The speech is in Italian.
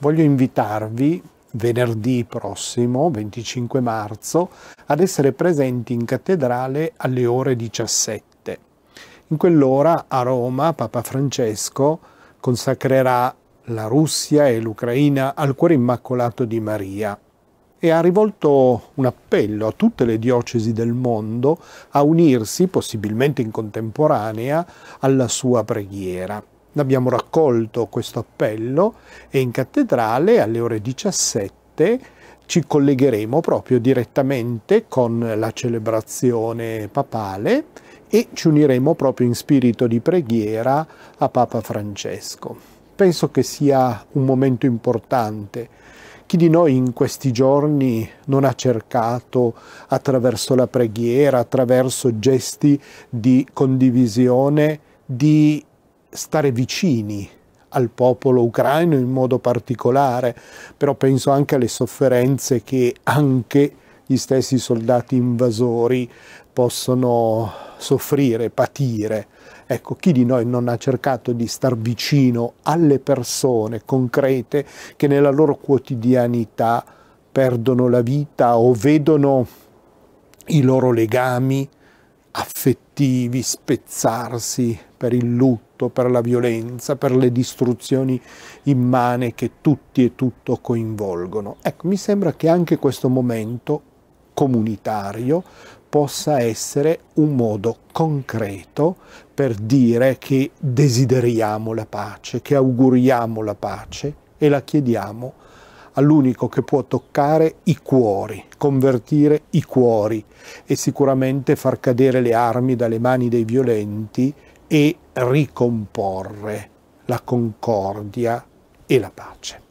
voglio invitarvi venerdì prossimo, 25 marzo, ad essere presenti in cattedrale alle ore 17. In quell'ora a Roma Papa Francesco consacrerà la Russia e l'Ucraina al cuore immacolato di Maria e ha rivolto un appello a tutte le diocesi del mondo a unirsi, possibilmente in contemporanea, alla sua preghiera. Abbiamo raccolto questo appello e in cattedrale alle ore 17 ci collegheremo proprio direttamente con la celebrazione papale e ci uniremo proprio in spirito di preghiera a Papa Francesco. Penso che sia un momento importante. Chi di noi in questi giorni non ha cercato attraverso la preghiera, attraverso gesti di condivisione, di stare vicini al popolo ucraino in modo particolare, però penso anche alle sofferenze che anche gli stessi soldati invasori possono soffrire, patire. Ecco, chi di noi non ha cercato di star vicino alle persone concrete che nella loro quotidianità perdono la vita o vedono i loro legami affettivi, spezzarsi per il lutto, per la violenza, per le distruzioni immane che tutti e tutto coinvolgono. Ecco, mi sembra che anche questo momento comunitario possa essere un modo concreto per dire che desideriamo la pace, che auguriamo la pace e la chiediamo all'unico che può toccare i cuori, convertire i cuori e sicuramente far cadere le armi dalle mani dei violenti e ricomporre la concordia e la pace.